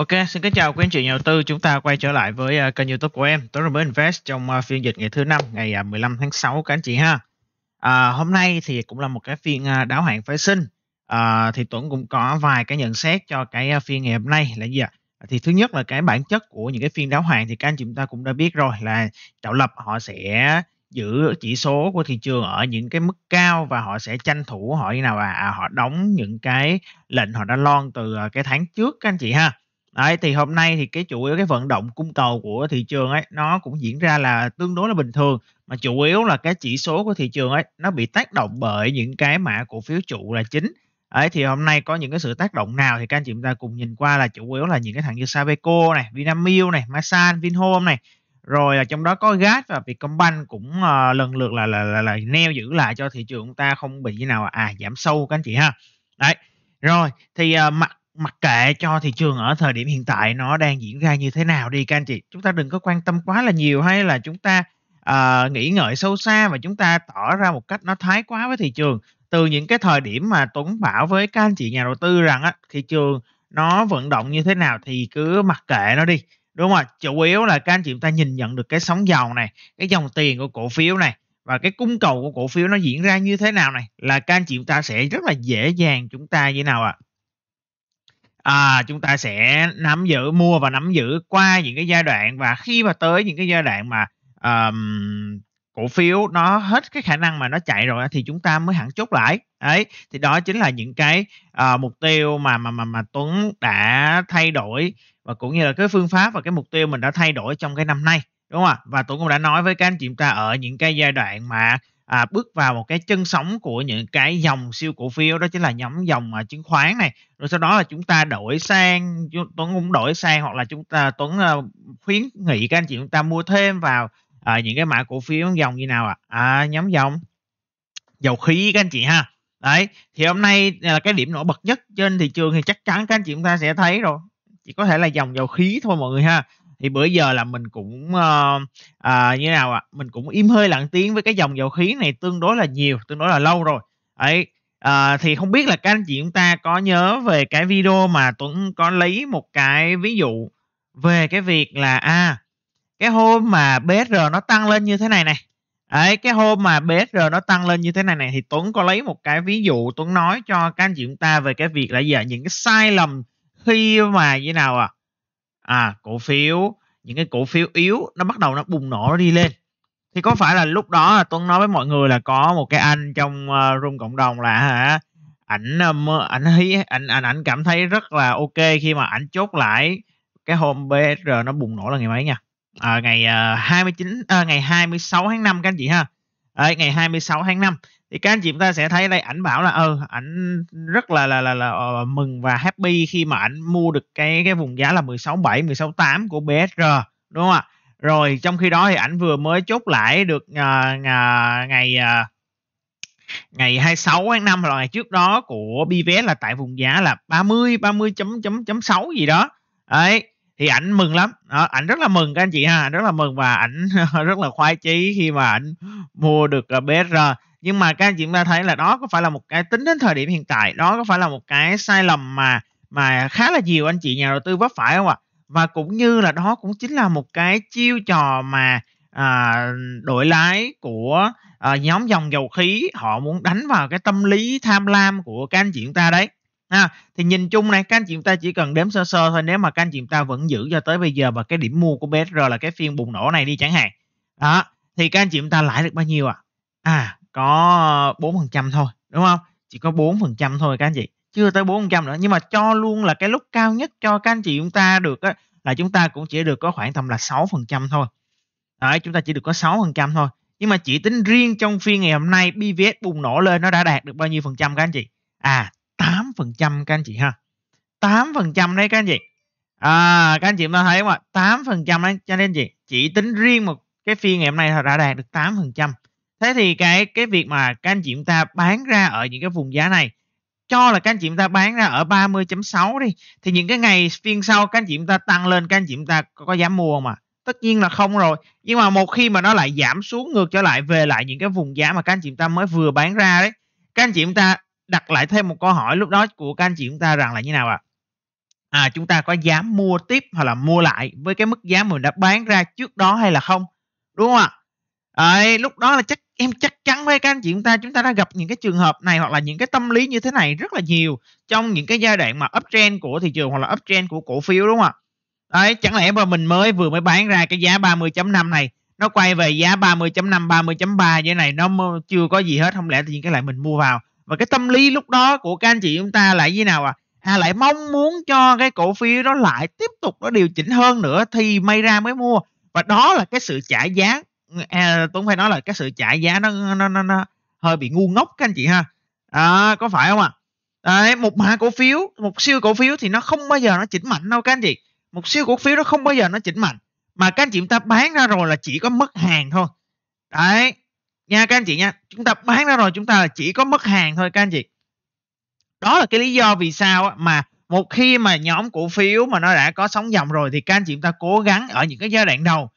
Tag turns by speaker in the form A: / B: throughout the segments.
A: Ok, xin kính chào quý anh chị nhà đầu tư. Chúng ta quay trở lại với uh, kênh YouTube của em, Tuấn Robert Invest trong uh, phiên dịch ngày thứ năm ngày uh, à, 15 tháng 6 các anh chị ha. À, hôm nay thì cũng là một cái phiên uh, đáo hạn phái sinh. À, thì Tuấn cũng có vài cái nhận xét cho cái uh, phiên ngày hôm nay là gì ạ? À? Thì thứ nhất là cái bản chất của những cái phiên đáo hạn thì các anh chị chúng ta cũng đã biết rồi là tạo lập họ sẽ giữ chỉ số của thị trường ở những cái mức cao và họ sẽ tranh thủ họ như nào à, à họ đóng những cái lệnh họ đã lon từ cái tháng trước các anh chị ha Đấy, thì hôm nay thì cái chủ yếu cái vận động cung cầu của thị trường ấy nó cũng diễn ra là tương đối là bình thường mà chủ yếu là cái chỉ số của thị trường ấy nó bị tác động bởi những cái mã cổ phiếu trụ là chính ấy thì hôm nay có những cái sự tác động nào thì các anh chị chúng ta cùng nhìn qua là chủ yếu là những cái thằng như Sabeco này, Vinamilk này, Masan, Vinhome này rồi là trong đó có gas và Vietcombank cũng uh, lần lượt là là, là là neo giữ lại cho thị trường chúng ta không bị như nào à giảm sâu các anh chị ha đấy rồi thì uh, mặt mặc kệ cho thị trường ở thời điểm hiện tại nó đang diễn ra như thế nào đi các anh chị chúng ta đừng có quan tâm quá là nhiều hay là chúng ta uh, nghĩ ngợi sâu xa và chúng ta tỏ ra một cách nó thái quá với thị trường từ những cái thời điểm mà Tuấn bảo với các anh chị nhà đầu tư rằng á, thị trường nó vận động như thế nào thì cứ mặc kệ nó đi đúng không ạ chủ yếu là các anh chị chúng ta nhìn nhận được cái sóng dầu này cái dòng tiền của cổ phiếu này và cái cung cầu của cổ phiếu nó diễn ra như thế nào này là các anh chị chúng ta sẽ rất là dễ dàng chúng ta như nào ạ à? à, chúng ta sẽ nắm giữ mua và nắm giữ qua những cái giai đoạn và khi mà tới những cái giai đoạn mà um, cổ phiếu nó hết cái khả năng mà nó chạy rồi thì chúng ta mới hẳn chốt lại ấy thì đó chính là những cái uh, mục tiêu mà mà mà mà Tuấn đã thay đổi và cũng như là cái phương pháp và cái mục tiêu mình đã thay đổi trong cái năm nay đúng không ạ và Tuấn cũng đã nói với các anh chị chúng ta ở những cái giai đoạn mà à, bước vào một cái chân sóng của những cái dòng siêu cổ phiếu đó chính là nhóm dòng à, chứng khoán này rồi sau đó là chúng ta đổi sang Tuấn cũng đổi sang hoặc là chúng ta Tuấn à, khuyến nghị các anh chị chúng ta mua thêm vào à, những cái mã cổ phiếu dòng như nào ạ à? à, nhóm dòng dầu khí các anh chị ha đấy thì hôm nay là cái điểm nổi bật nhất trên thị trường thì chắc chắn các anh chị chúng ta sẽ thấy rồi chỉ có thể là dòng dầu khí thôi mọi người ha thì bữa giờ là mình cũng uh, uh, như nào ạ à? mình cũng im hơi lặng tiếng với cái dòng dầu khí này tương đối là nhiều tương đối là lâu rồi ấy À, thì không biết là các anh chị chúng ta có nhớ về cái video mà Tuấn có lấy một cái ví dụ về cái việc là à cái hôm mà BSR nó tăng lên như thế này này ấy, cái hôm mà BSR nó tăng lên như thế này này thì Tuấn có lấy một cái ví dụ Tuấn nói cho các anh chị chúng ta về cái việc là gì ạ? những cái sai lầm khi mà như nào à à cổ phiếu những cái cổ phiếu yếu nó bắt đầu nó bùng nổ nó đi lên thì có phải là lúc đó là tuấn nói với mọi người là có một cái anh trong ờ, room cộng đồng là hả ảnh ờ, ảnh thấy ảnh ảnh ảnh cảm thấy rất là ok khi mà ảnh chốt lại cái hôm bsr nó bùng nổ là ngày mấy nha à, ngày uh, 29 à, ngày 26 tháng 5 các anh chị ha à, ngày 26 tháng 5 thì các anh chị chúng ta sẽ thấy đây ảnh bảo là ừ ảnh rất là là là, là ờ, mừng và happy khi mà ảnh mua được cái cái vùng giá là 167 168 của BSR đúng không ạ? Rồi trong khi đó thì ảnh vừa mới chốt lại được uh, uh, ngày uh, ngày 26 tháng 5 là ngày trước đó của BVS là tại vùng giá là 30 30 chấm chấm chấm 6 gì đó. Đấy, thì ảnh mừng lắm ảnh rất là mừng các anh chị ha rất là mừng và ảnh rất là khoái chí khi mà ảnh mua được BSR nhưng mà các anh chị chúng ta thấy là đó có phải là một cái tính đến thời điểm hiện tại đó có phải là một cái sai lầm mà mà khá là nhiều anh chị nhà đầu tư vấp phải không ạ và cũng như là đó cũng chính là một cái chiêu trò mà à, đội lái của à, nhóm dòng dầu khí họ muốn đánh vào cái tâm lý tham lam của các anh chị chúng ta đấy à, thì nhìn chung này các anh chị chúng ta chỉ cần đếm sơ sơ thôi nếu mà các anh chị chúng ta vẫn giữ cho tới bây giờ và cái điểm mua của BSR là cái phiên bùng nổ này đi chẳng hạn đó thì các anh chị chúng ta lãi được bao nhiêu à à có 4% ờ, thôi đúng không chỉ có 4% thôi các anh chị chưa tới 4% nữa nhưng mà cho luôn là cái lúc cao nhất cho các anh chị chúng ta được á, là chúng ta cũng chỉ được có khoảng tầm là 6% thôi Đấy, chúng ta chỉ được có 6% thôi nhưng mà chỉ tính riêng trong phiên ngày hôm nay BVS bùng nổ lên nó đã đạt được bao nhiêu phần trăm các anh chị à 8% các anh chị ha 8% đấy các anh chị à các anh chị mà thấy không ạ 8% đấy cho nên chị chỉ tính riêng một cái phiên ngày hôm nay đã đạt được 8% thế thì cái cái việc mà các anh chị chúng ta bán ra ở những cái vùng giá này cho là các anh chị chúng ta bán ra ở 30.6 đi thì những cái ngày phiên sau các anh chị chúng ta tăng lên các anh chị chúng ta có, có dám mua không À? Tất nhiên là không rồi. Nhưng mà một khi mà nó lại giảm xuống ngược trở lại về lại những cái vùng giá mà các anh chị chúng ta mới vừa bán ra đấy, các anh chị chúng ta đặt lại thêm một câu hỏi lúc đó của các anh chị chúng ta rằng là như nào ạ? À? à chúng ta có dám mua tiếp hoặc là mua lại với cái mức giá mình đã bán ra trước đó hay là không? Đúng không ạ? À? Đấy, lúc đó là chắc em chắc chắn với các anh chị chúng ta chúng ta đã gặp những cái trường hợp này hoặc là những cái tâm lý như thế này rất là nhiều trong những cái giai đoạn mà uptrend của thị trường hoặc là uptrend của cổ phiếu đúng không ạ đấy chẳng lẽ mà mình mới vừa mới bán ra cái giá 30.5 này nó quay về giá 30.5 30.3 như thế này nó chưa có gì hết không lẽ thì nhiên cái lại mình mua vào và cái tâm lý lúc đó của các anh chị chúng ta lại như nào à à lại mong muốn cho cái cổ phiếu đó lại tiếp tục nó điều chỉnh hơn nữa thì may ra mới mua và đó là cái sự trả giá à, Tuấn phải nói là cái sự trả giá nó nó nó, nó hơi bị ngu ngốc các anh chị ha à, có phải không ạ à? Đấy, một mã cổ phiếu một siêu cổ phiếu thì nó không bao giờ nó chỉnh mạnh đâu các anh chị một siêu cổ phiếu nó không bao giờ nó chỉnh mạnh mà các anh chị chúng ta bán ra rồi là chỉ có mất hàng thôi đấy nha các anh chị nha chúng ta bán ra rồi chúng ta là chỉ có mất hàng thôi các anh chị đó là cái lý do vì sao mà một khi mà nhóm cổ phiếu mà nó đã có sóng dòng rồi thì các anh chị chúng ta cố gắng ở những cái giai đoạn đầu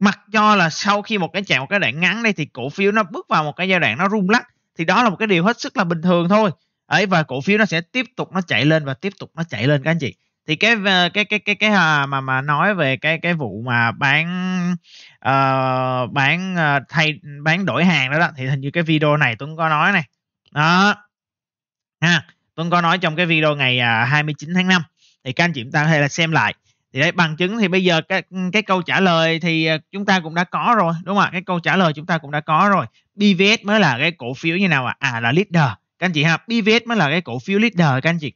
A: mặc cho là sau khi một cái chạy một cái đoạn ngắn đây thì cổ phiếu nó bước vào một cái giai đoạn nó rung lắc thì đó là một cái điều hết sức là bình thường thôi ấy và cổ phiếu nó sẽ tiếp tục nó chạy lên và tiếp tục nó chạy lên các anh chị thì cái ờ, cái cái cái cái à, mà mà nói về cái cái vụ mà bán uh, bán ờ, thay bán đổi hàng đó, đó thì hình như cái video này Tuấn có nói này đó ha Tuấn có nói trong cái video ngày 29 à, tháng 5 thì các anh chị chúng ta hay là xem lại thì đấy bằng chứng thì bây giờ cái cái câu trả lời thì à, chúng ta cũng đã có rồi đúng không ạ cái câu trả lời chúng ta cũng đã có rồi BVS mới là cái cổ phiếu như nào ạ à? à là leader các anh chị ha BVS mới là cái cổ phiếu leader các anh chị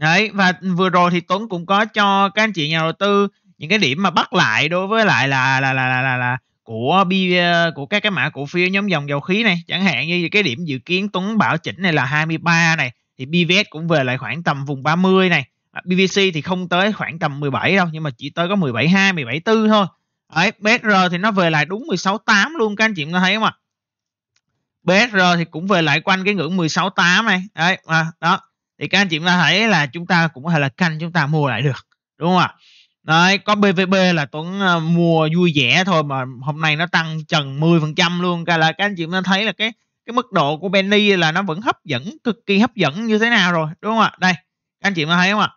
A: đấy và vừa rồi thì Tuấn cũng có cho các anh chị nhà đầu tư những cái điểm mà bắt lại đối với lại là là là là là, là của B à, của các cái mã cổ phiếu nhóm dòng dầu khí này chẳng hạn như cái điểm dự kiến Tuấn bảo chỉnh này là 23 này thì BVS cũng về lại khoảng tầm vùng 30 này À, BVC thì không tới khoảng tầm 17 đâu nhưng mà chỉ tới có 17 2 17 4 thôi Đấy, BSR thì nó về lại đúng 16.8 luôn các anh chị có thấy không ạ? À? thì cũng về lại quanh cái ngưỡng 16.8 này. Đấy, à, đó. Thì các anh chị ta thấy là chúng ta cũng có thể là canh chúng ta mua lại được. Đúng không ạ? Đấy, có BVB là Tuấn à, mua vui vẻ thôi mà hôm nay nó tăng trần 10% luôn. Cả là các anh chị ta thấy là cái cái mức độ của Benny là nó vẫn hấp dẫn, cực kỳ hấp dẫn như thế nào rồi. Đúng không ạ? Đây, các anh chị ta thấy không ạ?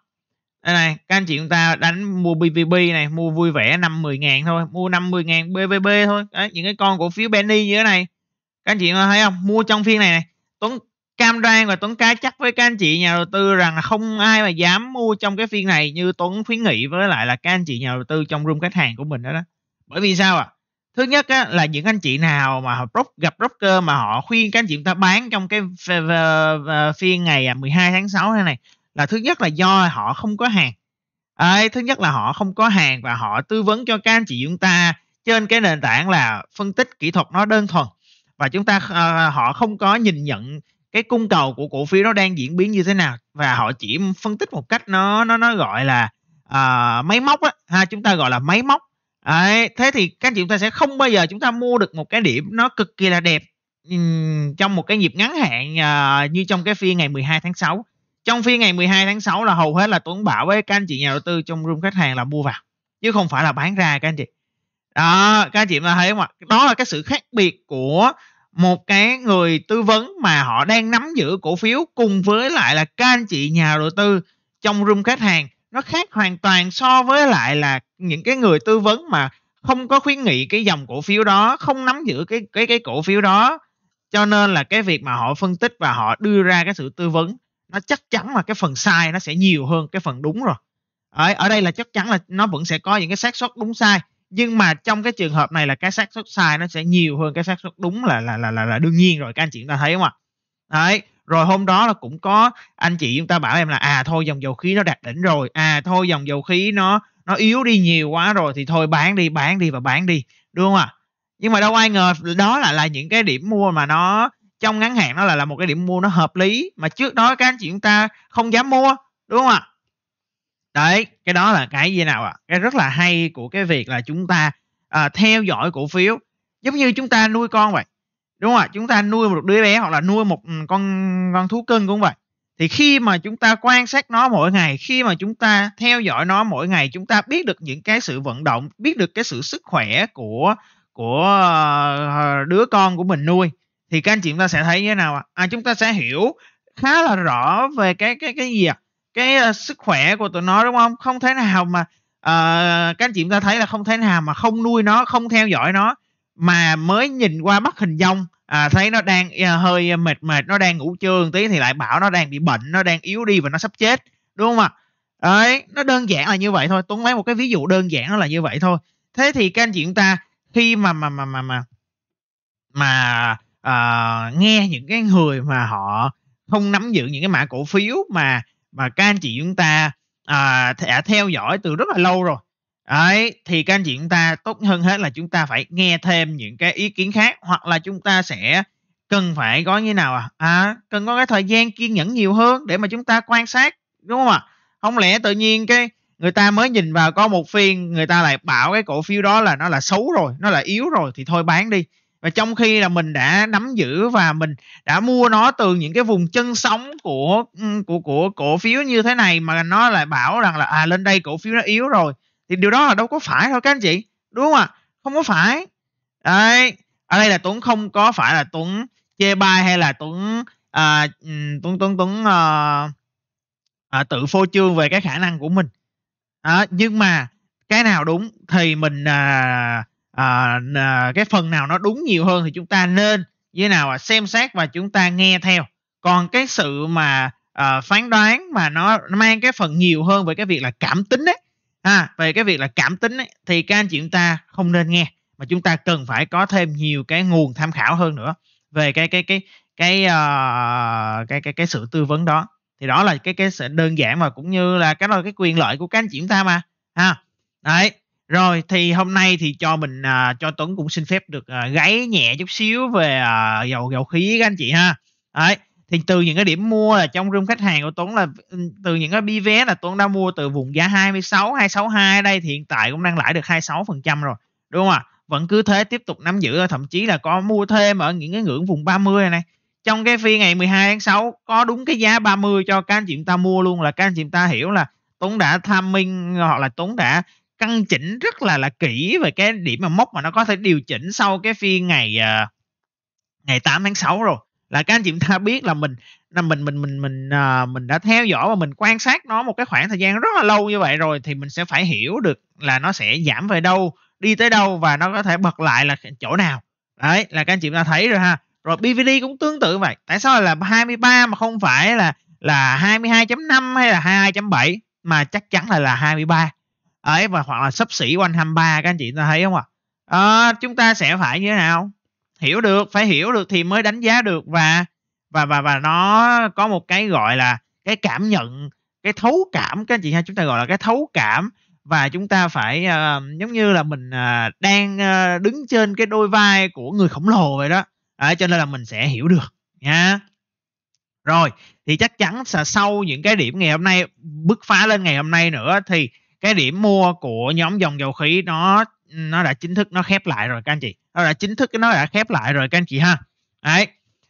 A: đây này các anh chị chúng ta đánh mua BVB này mua vui vẻ 5 10 ngàn thôi mua 50 ngàn BVB thôi đấy, những cái con cổ phiếu Benny như thế này các anh chị có thấy không mua trong phiên này này Tuấn cam đoan và Tuấn cá chắc với các anh chị nhà đầu tư rằng không ai mà dám mua trong cái phiên này như Tuấn khuyến nghị với lại là các anh chị nhà đầu tư trong room khách hàng của mình đó đó bởi vì sao ạ à? thứ nhất á, là những anh chị nào mà gặp broker mà họ khuyên các anh chị chúng ta bán trong cái phiên ngày 12 à, tháng 6 này này là thứ nhất là do họ không có hàng à, thứ nhất là họ không có hàng và họ tư vấn cho các anh chị chúng ta trên cái nền tảng là phân tích kỹ thuật nó đơn thuần và chúng ta uh, họ không có nhìn nhận cái cung cầu của cổ phiếu nó đang diễn biến như thế nào và họ chỉ phân tích một cách nó nó nó gọi là uh, máy móc á ha chúng ta gọi là máy móc Đấy, thế thì các anh chị chúng ta sẽ không bao giờ chúng ta mua được một cái điểm nó cực kỳ là đẹp um, trong một cái nhịp ngắn hạn uh, như trong cái phiên ngày 12 tháng 6 trong phiên ngày 12 tháng 6 là hầu hết là Tuấn Bảo với các anh chị nhà đầu tư trong room khách hàng là mua vào chứ không phải là bán ra các anh chị đó các anh chị mà thấy không ạ đó là cái sự khác biệt của một cái người tư vấn mà họ đang nắm giữ cổ phiếu cùng với lại là các anh chị nhà đầu tư trong room khách hàng nó khác hoàn toàn so với lại là những cái người tư vấn mà không có khuyến nghị cái dòng cổ phiếu đó không nắm giữ cái cái cái cổ phiếu đó cho nên là cái việc mà họ phân tích và họ đưa ra cái sự tư vấn nó chắc chắn là cái phần sai nó sẽ nhiều hơn cái phần đúng rồi ở, ở đây là chắc chắn là nó vẫn sẽ có những cái xác suất đúng sai nhưng mà trong cái trường hợp này là cái xác suất sai nó sẽ nhiều hơn cái xác suất đúng là là là là, là đương nhiên rồi các anh chị chúng ta thấy không ạ đấy rồi hôm đó là cũng có anh chị chúng ta bảo em là à thôi dòng dầu khí nó đạt đỉnh rồi à thôi dòng dầu khí nó nó yếu đi nhiều quá rồi thì thôi bán đi bán đi và bán đi đúng không ạ nhưng mà đâu ai ngờ đó là là những cái điểm mua mà nó trong ngắn hạn nó là là một cái điểm mua nó hợp lý mà trước đó các anh chị chúng ta không dám mua đúng không ạ đấy cái đó là cái gì nào ạ à? cái rất là hay của cái việc là chúng ta à, theo dõi cổ phiếu giống như chúng ta nuôi con vậy đúng không ạ chúng ta nuôi một đứa bé hoặc là nuôi một ừ, con con thú cưng cũng vậy thì khi mà chúng ta quan sát nó mỗi ngày khi mà chúng ta theo dõi nó mỗi ngày chúng ta biết được những cái sự vận động biết được cái sự sức khỏe của của ờ, đứa con của mình nuôi thì các anh chị chúng ta sẽ thấy như thế nào ạ? À? à, chúng ta sẽ hiểu khá là rõ về cái cái cái gì ạ? À? Cái uh, sức khỏe của tụi nó đúng không? Không thể nào mà uh, các anh chị chúng ta thấy là không thể nào mà không nuôi nó, không theo dõi nó mà mới nhìn qua bắt hình dong à, thấy nó đang à, hơi mệt mệt nó đang ngủ trưa tí thì lại bảo nó đang bị bệnh nó đang yếu đi và nó sắp chết đúng không ạ à? đấy nó đơn giản là như vậy thôi tuấn lấy một cái ví dụ đơn giản nó là như vậy thôi thế thì các anh chị chúng ta khi mà mà mà mà mà mà uh, nghe những cái người mà họ không nắm giữ những cái mã cổ phiếu mà mà các anh chị chúng ta à, ờ, đã theo dõi từ rất là lâu rồi Đấy, thì các anh chị chúng ta tốt hơn hết là chúng ta phải nghe thêm những cái ý kiến khác hoặc là chúng ta sẽ cần phải có như nào à? à cần có cái thời gian kiên nhẫn nhiều hơn để mà chúng ta quan sát đúng không ạ à? không lẽ tự nhiên cái người ta mới nhìn vào có một phiên người ta lại bảo cái cổ phiếu đó là nó là xấu rồi nó là yếu rồi thì thôi bán đi và trong khi là mình đã nắm giữ và mình đã mua nó từ những cái vùng chân sóng của ừ, của của cổ phiếu như thế này mà nó lại bảo rằng là à lên đây cổ phiếu nó yếu rồi thì điều đó là đâu có phải đâu các anh chị đúng không ạ không có phải đấy ở đây là tuấn không có phải là tuấn chê bai hay là tuấn à, ừ, tuấn tuấn tuấn à, à, tự phô trương về cái khả năng của mình à, nhưng mà cái nào đúng thì mình à, À, à, cái phần nào nó đúng nhiều hơn thì chúng ta nên như nào à, xem xét và chúng ta nghe theo còn cái sự mà à, phán đoán mà nó mang cái phần nhiều hơn về cái việc là cảm tính ấy à, về cái việc là cảm tính ấy, thì các anh chị chúng ta không nên nghe mà chúng ta cần phải có thêm nhiều cái nguồn tham khảo hơn nữa về cái cái cái cái uh, cái cái cái sự tư vấn đó thì đó là cái cái sự đơn giản mà cũng như là cái là cái quyền lợi của các anh chị chúng ta mà ha à, đấy rồi thì hôm nay thì cho mình à, cho Tuấn cũng xin phép được à, gáy nhẹ chút xíu về à, dầu dầu khí các anh chị ha. Đấy, thì từ những cái điểm mua là trong room khách hàng của Tuấn là ừ, từ những cái bi vé là Tuấn đã mua từ vùng giá 26 262 đây thì hiện tại cũng đang lãi được 26% rồi. Đúng không ạ? Vẫn cứ thế tiếp tục nắm giữ thậm chí là có mua thêm ở những cái ngưỡng vùng 30 này. này. Trong cái phiên ngày 12 tháng 6 có đúng cái giá 30 cho các anh chị ta mua luôn là các anh chị ta hiểu là Tuấn đã tham minh hoặc là Tuấn đã căn chỉnh rất là là kỹ về cái điểm mà mốc mà nó có thể điều chỉnh sau cái phiên ngày uh, ngày 8 tháng 6 rồi là các anh chị ta biết là mình là mình mình mình mình uh, mình đã theo dõi và mình quan sát nó một cái khoảng thời gian rất là lâu như vậy rồi thì mình sẽ phải hiểu được là nó sẽ giảm về đâu đi tới đâu và nó có thể bật lại là chỗ nào đấy là các anh chị ta thấy rồi ha rồi BVD cũng tương tự vậy tại sao là 23 mà không phải là là 22.5 hay là 22.7 mà chắc chắn là là 23 ấy và hoặc là sấp xỉ quanh 23 các anh chị ta thấy không ạ à? à, chúng ta sẽ phải như thế nào hiểu được phải hiểu được thì mới đánh giá được và và và và nó có một cái gọi là cái cảm nhận cái thấu cảm các anh chị ha chúng ta gọi là cái thấu cảm và chúng ta phải uh, giống như là mình uh, đang uh, đứng trên cái đôi vai của người khổng lồ vậy đó à, cho nên là mình sẽ hiểu được nha rồi thì chắc chắn là sau những cái điểm ngày hôm nay bứt phá lên ngày hôm nay nữa thì cái điểm mua của nhóm dòng dầu khí nó nó đã chính thức nó khép lại rồi các anh chị nó đã chính thức nó đã khép lại rồi các anh chị ha đấy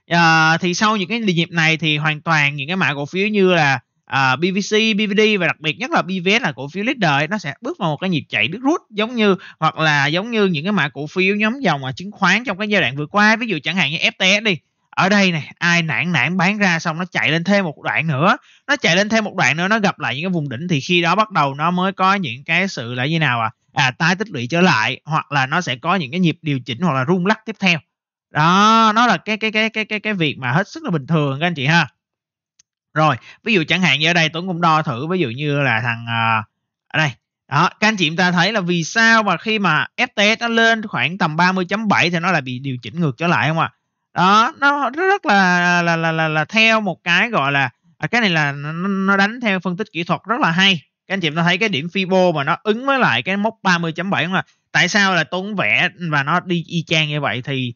A: à, thì sau những cái nhịp này thì hoàn toàn những cái mã cổ phiếu như là à, BVC, BVD và đặc biệt nhất là BVS là cổ phiếu leader ấy, nó sẽ bước vào một cái nhịp chạy đứt rút giống như hoặc là giống như những cái mã cổ phiếu nhóm dòng ở chứng khoán trong cái giai đoạn vừa qua ví dụ chẳng hạn như FTS đi ở đây này ai nản nản bán ra xong nó chạy lên thêm một đoạn nữa nó chạy lên thêm một đoạn nữa nó gặp lại những cái vùng đỉnh thì khi đó bắt đầu nó mới có những cái sự là như nào à à tái tích lũy trở lại hoặc là nó sẽ có những cái nhịp điều chỉnh hoặc là rung lắc tiếp theo đó nó là cái cái cái cái cái cái việc mà hết sức là bình thường các anh chị ha rồi ví dụ chẳng hạn như ở đây tuấn cũng đo thử ví dụ như là thằng à, ở đây đó các anh chị chúng ta thấy là vì sao mà khi mà FTS nó lên khoảng tầm 30.7 thì nó lại bị điều chỉnh ngược trở lại không ạ à? đó nó rất, là, là là là là theo một cái gọi là à, cái này là nó, đánh theo phân tích kỹ thuật rất là hay các anh chị ta thấy cái điểm Fibo mà nó ứng với lại cái mốc 30.7 không ạ à? tại sao là tốn vẽ và nó đi y chang như vậy thì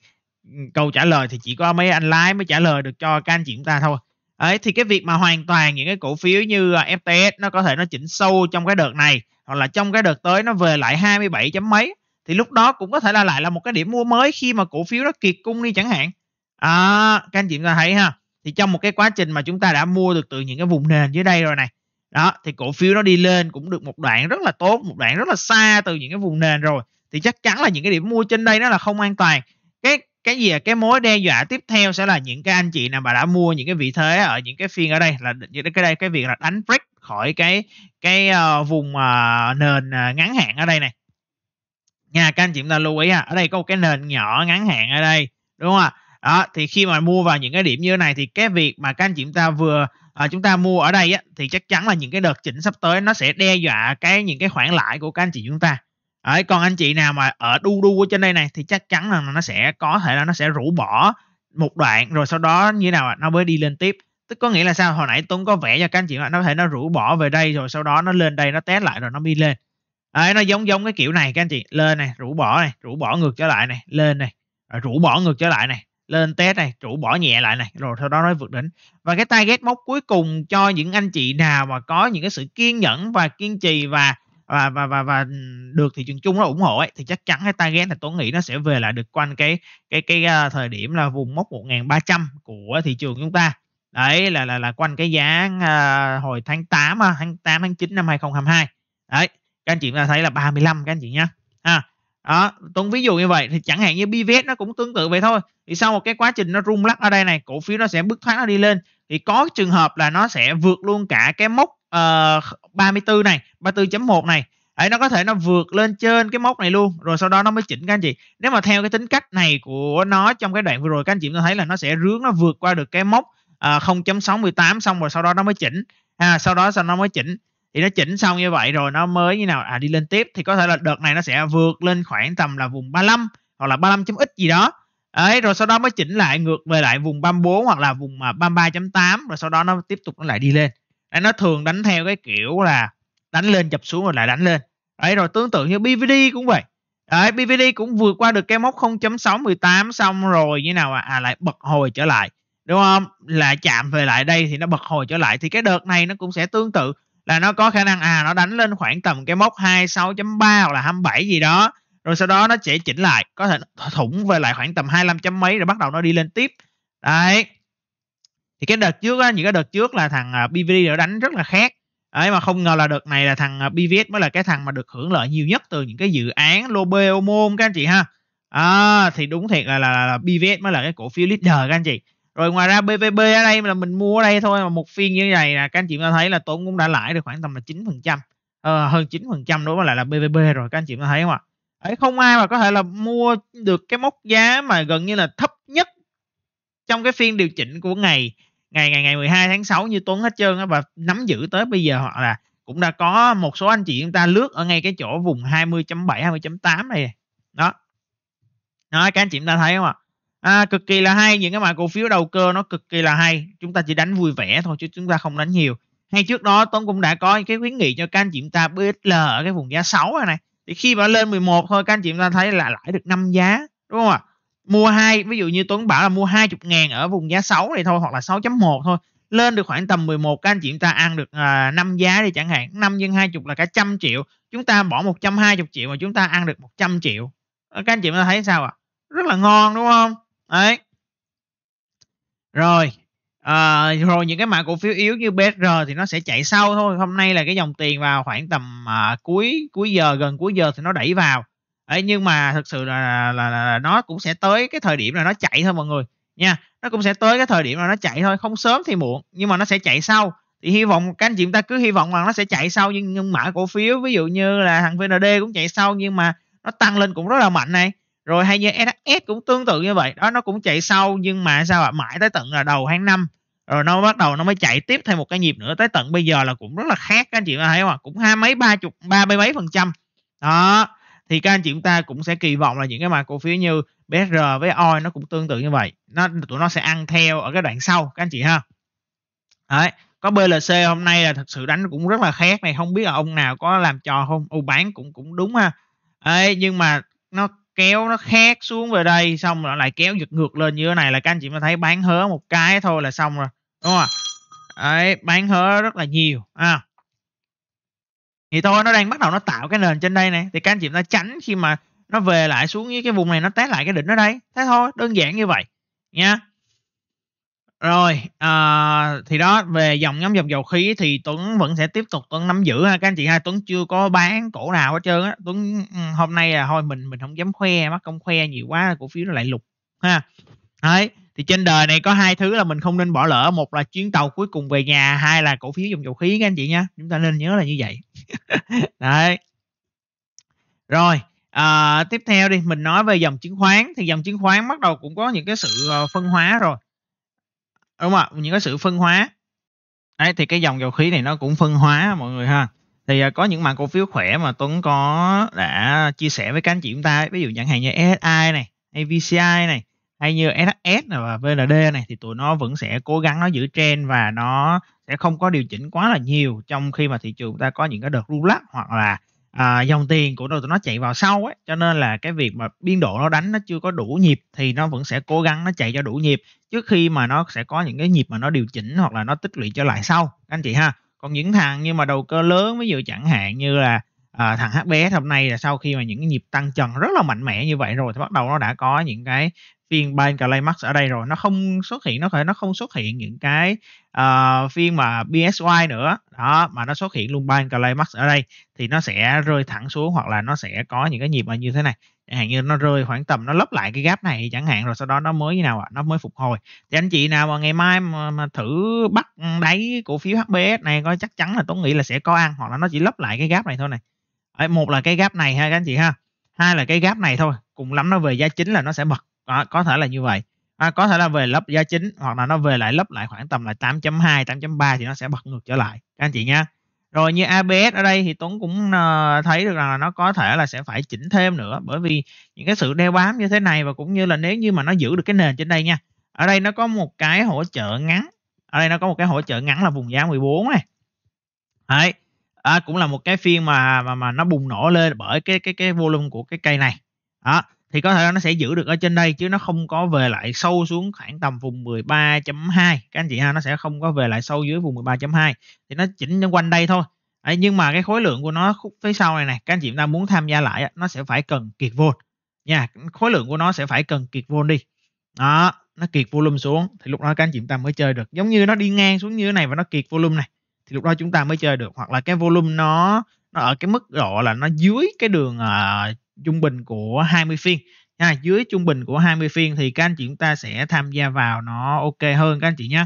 A: ừ, câu trả lời thì chỉ có mấy anh lái mới trả lời được cho các anh chị chúng ta thôi ấy thì cái việc mà hoàn toàn những cái cổ phiếu như à, FTS nó có thể nó chỉnh sâu trong cái đợt này hoặc là trong cái đợt tới nó về lại 27 chấm mấy thì lúc đó cũng có thể là lại là một cái điểm mua mới khi mà cổ phiếu nó kiệt cung đi chẳng hạn à, các anh chị ta thấy ha thì trong một cái quá trình mà chúng ta đã mua được từ những cái vùng nền dưới đây rồi này đó thì cổ phiếu nó đi lên cũng được một đoạn rất là tốt một đoạn rất là xa từ những cái vùng nền rồi thì chắc chắn là những cái điểm mua trên đây nó là không an toàn cái cái gì à? cái mối đe dọa tiếp theo sẽ là những cái anh chị nào mà đã mua những cái vị thế ở những cái phiên ở đây là cái đây cái việc là đánh break khỏi cái cái uh, vùng uh, nền uh, ngắn hạn ở đây này nha các anh chị chúng ta lưu ý à ở đây có một cái nền nhỏ ngắn hạn ở đây đúng không ạ đó thì khi mà mua vào những cái điểm như thế này thì cái việc mà các anh chị chúng ta vừa à, chúng ta mua ở đây á, thì chắc chắn là những cái đợt chỉnh sắp tới nó sẽ đe dọa cái những cái khoản lãi của các anh chị chúng ta Đấy, còn anh chị nào mà ở đu đu ở trên đây này thì chắc chắn là nó sẽ có thể là nó sẽ rũ bỏ một đoạn rồi sau đó như nào nó mới đi lên tiếp tức có nghĩa là sao hồi nãy tuấn có vẽ cho các anh chị là nó có thể nó rũ bỏ về đây rồi sau đó nó lên đây nó té lại rồi nó đi lên Đấy, nó giống giống cái kiểu này các anh chị lên này rũ bỏ này rũ bỏ ngược trở lại này lên này rũ bỏ ngược trở lại này lên test này chủ bỏ nhẹ lại này rồi sau đó nó vượt đỉnh và cái target mốc cuối cùng cho những anh chị nào mà có những cái sự kiên nhẫn và kiên trì và và và và, và được thị trường chung nó ủng hộ ấy, thì chắc chắn cái target là tôi nghĩ nó sẽ về lại được quanh cái cái cái ờ, thời điểm là vùng mốc 1.300 của thị trường chúng ta đấy là là là quanh cái giá uh, ờ, hồi tháng 8 à, tháng 8 tháng 9 năm 2022 đấy các anh chị ta thấy là 35 các anh chị nhá ha đó tuấn ví dụ như vậy thì chẳng hạn như pivot nó cũng tương tự vậy thôi thì sau một cái quá trình nó rung lắc ở đây này cổ phiếu nó sẽ bứt thoát nó đi lên thì có trường hợp là nó sẽ vượt luôn cả cái mốc uh, ờ, 34 này 34.1 này ấy nó có thể nó vượt lên trên cái mốc này luôn rồi sau đó nó mới chỉnh các anh chị nếu mà theo cái tính cách này của nó trong cái đoạn vừa rồi các anh chị có thấy là nó sẽ rướng nó vượt qua được cái mốc ờ, uh, 0.68 xong rồi sau đó nó mới chỉnh à, sau đó sau đó nó mới chỉnh thì nó chỉnh xong như vậy rồi nó mới như nào à đi lên tiếp thì có thể là đợt này nó sẽ vượt lên khoảng tầm là vùng 35 hoặc là 35 ít gì đó ấy rồi sau đó mới chỉnh lại ngược về lại vùng 34 hoặc là vùng 33.8 rồi sau đó nó tiếp tục nó lại đi lên Đấy, nó thường đánh theo cái kiểu là đánh lên chập xuống rồi lại đánh lên ấy rồi tương tự như BVD cũng vậy Đấy, BVD cũng vượt qua được cái mốc 0.618 xong rồi như nào à, à lại bật hồi trở lại đúng không là chạm về lại đây thì nó bật hồi trở lại thì cái đợt này nó cũng sẽ tương tự là nó có khả năng à nó đánh lên khoảng tầm cái mốc 26.3 hoặc là 27 gì đó rồi sau đó nó sẽ chỉnh lại có thể thủng về lại khoảng tầm 25 chấm mấy rồi bắt đầu nó đi lên tiếp đấy thì cái đợt trước á, những cái đợt trước là thằng BVD à, đã đánh rất là khác ấy mà không ngờ là đợt này là thằng BVS à, mới là cái thằng mà được hưởng lợi nhiều nhất từ những cái dự án Lobe Omôn các anh chị ha à, thì đúng thiệt là, là, là BVS mới là cái cổ phiếu leader các anh chị rồi ngoài ra BVB ở đây là mình mua ở đây thôi mà một phiên như vậy là các anh chị ta thấy là Tuấn cũng đã lãi được khoảng tầm là 9% phần trăm ờ, hơn 9% phần trăm đối với lại là BVB rồi các anh chị ta thấy không ạ ấy không ai mà có thể là mua được cái mốc giá mà gần như là thấp nhất trong cái phiên điều chỉnh của ngày ngày ngày ngày 12 tháng 6 như Tuấn hết trơn á và nắm giữ tới bây giờ hoặc là cũng đã có một số anh chị chúng ta lướt ở ngay cái chỗ vùng 20.7 20.8 này đó đó các anh chị chúng ta thấy không ạ à, cực kỳ là hay những cái mã cổ phiếu đầu cơ nó cực kỳ là hay chúng ta chỉ đánh vui vẻ thôi chứ chúng ta không đánh nhiều hay trước đó Tuấn cũng đã có cái khuyến nghị cho các anh chị ta BSL ở cái vùng giá 6 này, này thì khi mà lên 11 thôi các anh chị ta thấy là lãi được 5 giá đúng không ạ mua hai ví dụ như Tuấn bảo là mua 20 ngàn ở vùng giá 6 này thôi hoặc là 6.1 thôi lên được khoảng tầm 11 các anh chị ta ăn được à, 5 giá đi chẳng hạn 5 nhân 20 là cả trăm triệu chúng ta bỏ 120 triệu mà chúng ta ăn được 100 triệu các anh chị ta thấy sao ạ rất là ngon đúng không Đấy. Rồi. À, rồi những cái mã cổ phiếu yếu như BSR thì nó sẽ chạy sau thôi. Hôm nay là cái dòng tiền vào khoảng tầm à, cuối cuối giờ gần cuối giờ thì nó đẩy vào. Đấy, nhưng mà thực sự là, là, là, là nó cũng sẽ tới cái thời điểm là nó chạy thôi mọi người nha. Nó cũng sẽ tới cái thời điểm là nó chạy thôi, không sớm thì muộn nhưng mà nó sẽ chạy sau. Thì hy vọng các anh chị ta cứ hy vọng rằng nó sẽ chạy sau nhưng, nhưng mã cổ phiếu ví dụ như là thằng VND cũng chạy sau nhưng mà nó tăng lên cũng rất là mạnh này rồi hay như s cũng tương tự như vậy đó nó cũng chạy sau nhưng mà sao ạ mãi tới tận là đầu tháng 5 rồi nó bắt đầu nó mới chạy tiếp thêm một cái nhịp nữa tới tận bây giờ là cũng rất là khác các anh chị có thấy không ạ cũng hai mấy ba chục ba mấy mấy phần trăm đó thì các anh chị chúng ta cũng sẽ kỳ vọng là những cái mã cổ phiếu như BR với OI nó cũng tương tự như vậy nó tụi nó sẽ ăn theo ở cái đoạn sau các anh chị ha đấy có BLC hôm nay là thật sự đánh cũng rất là khác này không biết là ông nào có làm trò không u bán cũng cũng đúng ha ấy nhưng mà nó kéo nó khét xuống về đây xong rồi lại kéo giật ngược lên như thế này là các anh chị mới thấy bán hớ một cái thôi là xong rồi đúng không Đấy, bán hớ rất là nhiều à. thì thôi nó đang bắt đầu nó tạo cái nền trên đây này thì các anh chị ta tránh khi mà nó về lại xuống với cái vùng này nó test lại cái đỉnh ở đây thế thôi đơn giản như vậy nha rồi, à, thì đó về dòng nhóm dòng dầu khí thì Tuấn vẫn sẽ tiếp tục Tuấn nắm giữ ha các anh chị ha. Tuấn chưa có bán cổ nào hết trơn á. Tuấn ừ, hôm nay là thôi mình mình không dám khoe mất công khoe nhiều quá cổ phiếu nó lại lục ha. Đấy, thì trên đời này có hai thứ là mình không nên bỏ lỡ, một là chuyến tàu cuối cùng về nhà, hai là cổ phiếu dòng dầu khí các anh chị nha. Chúng ta nên nhớ là như vậy. Đấy. Rồi, à, tiếp theo đi, mình nói về dòng chứng khoán thì dòng chứng khoán bắt đầu cũng có những cái sự ờ, phân hóa rồi đúng không ạ những cái sự phân hóa đấy thì cái dòng dầu khí này nó cũng phân hóa mọi người ha thì à, có những mảng cổ phiếu khỏe mà Tuấn có đã chia sẻ với các anh chị chúng ta ví dụ chẳng hạn như SSI này hay VCI này hay như SHS này và VND này thì tụi nó vẫn sẽ cố gắng nó giữ trend và nó sẽ không có điều chỉnh quá là nhiều trong khi mà thị trường ta có những cái đợt rung lắc hoặc là à, dòng tiền của tụi nó chạy vào sau ấy cho nên là cái việc mà biên độ nó đánh nó chưa có đủ nhịp thì nó vẫn sẽ cố gắng nó chạy cho đủ nhịp trước khi mà nó sẽ có những cái nhịp mà nó điều chỉnh hoặc là nó tích lũy trở lại sau anh chị ha còn những thằng như mà đầu cơ lớn ví dụ chẳng hạn như là à, thằng HBS hôm nay là sau khi mà những cái nhịp tăng trần rất là mạnh mẽ như vậy rồi thì bắt đầu nó đã có những cái phiên Bind Climax ở đây rồi nó không xuất hiện nó phải nó không xuất hiện những cái uh, phiên mà BSY nữa đó mà nó xuất hiện luôn Bind Climax ở đây thì nó sẽ rơi thẳng xuống hoặc là nó sẽ có những cái nhịp mà như thế này chẳng hạn như nó rơi khoảng tầm nó lấp lại cái gap này chẳng hạn rồi sau đó nó mới như nào ạ à? nó mới phục hồi thì anh chị nào mà ngày mai mà, mà thử bắt đáy cổ phiếu HBS này coi chắc chắn là tôi nghĩ là sẽ có ăn hoặc là nó chỉ lấp lại cái gap này thôi này Đấy, một là cái gap này ha các anh chị ha hai là cái gap này thôi cùng lắm nó về giá chính là nó sẽ bật à, có thể là như vậy à, có thể là về lấp giá chính hoặc là nó về lại lấp lại khoảng tầm là 8.2 8.3 thì nó sẽ bật ngược trở lại các anh chị nha rồi như ABS ở đây thì Tuấn cũng ờ, thấy được rằng là nó có thể là sẽ phải chỉnh thêm nữa bởi vì những cái sự đeo bám như thế này và cũng như là nếu như mà nó giữ được cái nền trên đây nha ở đây nó có một cái hỗ trợ ngắn ở đây nó có một cái hỗ trợ ngắn là vùng giá 14 này Đấy. À, cũng là một cái phiên mà mà mà nó bùng nổ lên bởi cái cái cái volume của cái cây này đó thì có thể nó sẽ giữ được ở trên đây chứ nó không có về lại sâu xuống khoảng tầm vùng 13.2 các anh chị ha nó sẽ không có về lại sâu dưới vùng 13.2 thì nó chỉnh quanh đây thôi Đấy, nhưng mà cái khối lượng của nó khúc phía sau này nè các anh chị ta muốn tham gia lại nó sẽ phải cần kiệt vô nha khối lượng của nó sẽ phải cần kiệt vô đi đó nó kiệt volume xuống thì lúc đó các anh chị ta mới chơi được giống như nó đi ngang xuống như thế này và nó kiệt volume này thì lúc đó chúng ta mới chơi được hoặc là cái volume nó nó ở cái mức độ là nó dưới cái đường uh, trung bình của 20 phiên nha dưới trung bình của 20 phiên thì các anh chị chúng ta sẽ tham gia vào nó ok hơn các anh chị nhé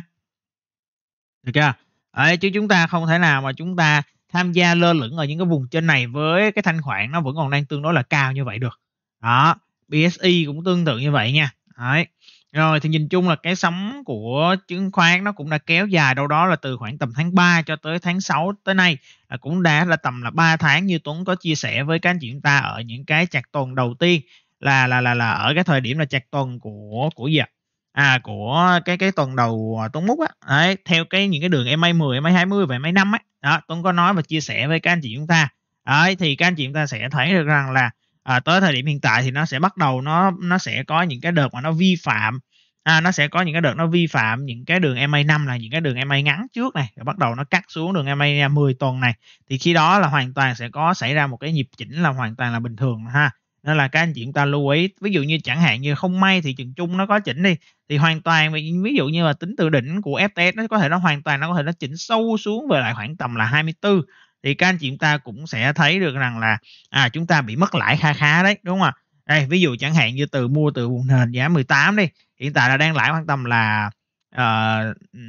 A: được chưa Đấy, chứ chúng ta không thể nào mà chúng ta tham gia lơ lửng ở những cái vùng trên này với cái thanh khoản nó vẫn còn đang tương đối là cao như vậy được đó BSI cũng tương tự như vậy nha Đấy. Rồi thì nhìn chung là cái sóng của chứng khoán nó cũng đã kéo dài đâu đó là từ khoảng tầm tháng 3 cho tới tháng 6 tới nay là cũng đã là tầm là 3 tháng như Tuấn có chia sẻ với các anh chị chúng ta ở những cái chặt tuần đầu tiên là là là là ở cái thời điểm là chặt tuần của của gì ạ? À của cái cái tuần đầu à, Tuấn Múc á. Đấy, theo cái những cái đường MA 10, MA 20 và MA 5 á. Đó, Tuấn có nói và chia sẻ với các anh chị chúng ta. Đấy thì các anh chị chúng ta sẽ thấy được rằng là à, tới thời điểm hiện tại thì nó sẽ bắt đầu nó nó sẽ có những cái đợt mà nó vi phạm à, nó sẽ có những cái đợt nó vi phạm những cái đường MA 5 là những cái đường MA ngắn trước này rồi bắt đầu nó cắt xuống đường MA 10 tuần này thì khi đó là hoàn toàn sẽ có xảy ra một cái nhịp chỉnh là hoàn toàn là bình thường ha nên là các anh chị chúng ta lưu ý ví dụ như chẳng hạn như không may thị trường chung nó có chỉnh đi thì hoàn toàn ví dụ như là tính từ đỉnh của FTS nó có thể nó hoàn toàn nó có thể nó chỉnh sâu xuống về lại khoảng tầm là 24 thì các anh chị chúng ta cũng sẽ thấy được rằng là à chúng ta bị mất lãi kha khá đấy đúng không ạ đây ví dụ chẳng hạn như từ mua từ vùng nền giá 18 đi hiện tại là đang lãi khoảng tầm là ờ,